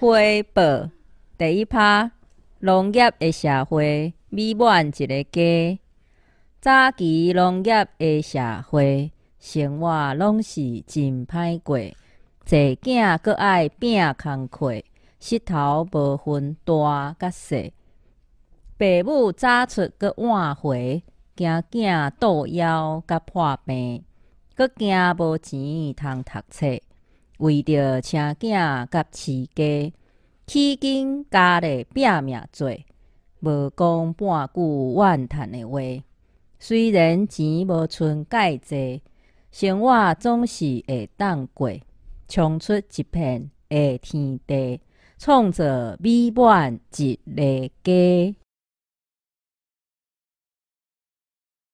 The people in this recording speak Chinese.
汇报第一趴，农业的社会，美满一个家，早期农业的社会，生活拢是真歹过，坐囝搁爱拼工课，石头无分大甲小，爸母早出阁晚回，惊囝倒腰甲破病，搁惊无钱通读册。为着车囝甲饲家，起紧家里拼命做，无讲半句怨叹的话。虽然钱无存介济，生活总是会当过，冲出一片诶天地，创造美满一个家。